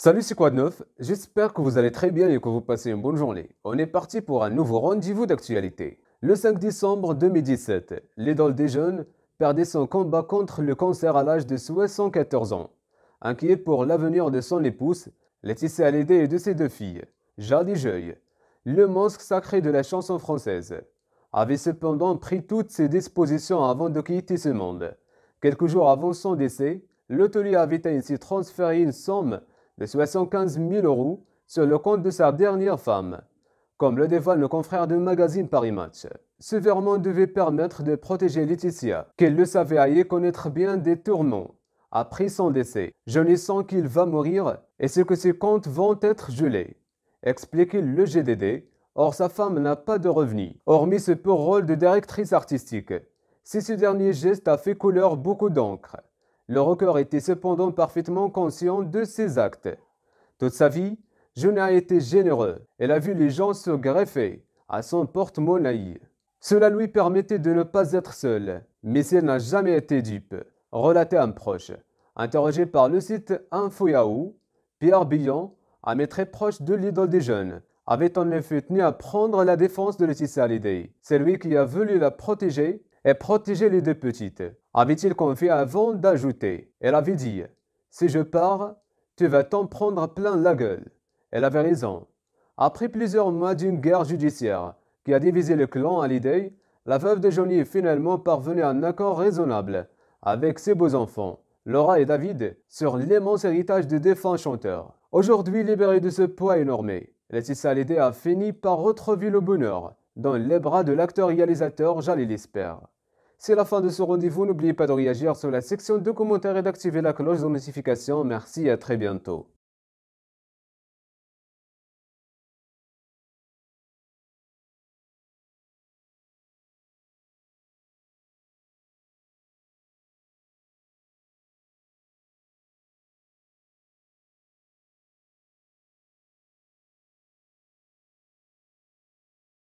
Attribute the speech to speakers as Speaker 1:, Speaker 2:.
Speaker 1: Salut, c'est J'espère que vous allez très bien et que vous passez une bonne journée. On est parti pour un nouveau rendez-vous d'actualité. Le 5 décembre 2017, l'édole des jeunes perdait son combat contre le cancer à l'âge de 74 ans. Inquiet pour l'avenir de son épouse, Laetitia l'aider et de ses deux filles, Jade Jeuil, le masque sacré de la chanson française, avait cependant pris toutes ses dispositions avant de quitter ce monde. Quelques jours avant son décès, l'hôtelier avait ainsi transféré une somme de 75 000 euros sur le compte de sa dernière femme, comme le dévoile le confrère du magazine Paris Match. Ce verment devait permettre de protéger Laetitia, qu'elle le savait aller connaître bien des tourments. Après son décès, je ne sens qu'il va mourir et ce que ses comptes vont être gelés, expliquait le GDD. Or, sa femme n'a pas de revenus, hormis ce peu rôle de directrice artistique. Si ce dernier geste a fait couleur beaucoup d'encre, le rocker était cependant parfaitement conscient de ses actes. Toute sa vie, Jeune a été généreux. Elle a vu les gens se greffer à son porte-monnaie. Cela lui permettait de ne pas être seul, mais elle n'a jamais été dupe, relatait un proche. Interrogé par le site InfoYahoo, Pierre Billon, ami très proche de l'idole des jeunes, avait en effet tenu à prendre la défense de Laetitia Hallyday. C'est lui qui a voulu la protéger protéger les deux petites, avait-il confié avant d'ajouter. Elle avait dit Si je pars, tu vas t'en prendre plein la gueule. Elle avait raison. Après plusieurs mois d'une guerre judiciaire qui a divisé le clan à l'idée, la veuve de Johnny est finalement parvenue à un accord raisonnable avec ses beaux-enfants, Laura et David, sur l'immense héritage de défunts chanteurs. Aujourd'hui libérée de ce poids énorme, Laetitia l'idée a fini par retrouver le bonheur dans les bras de l'acteur-réalisateur Jalil Esper. C'est la fin de ce rendez-vous. N'oubliez pas de réagir sur la section de commentaires et d'activer la cloche de notification. Merci et à très bientôt.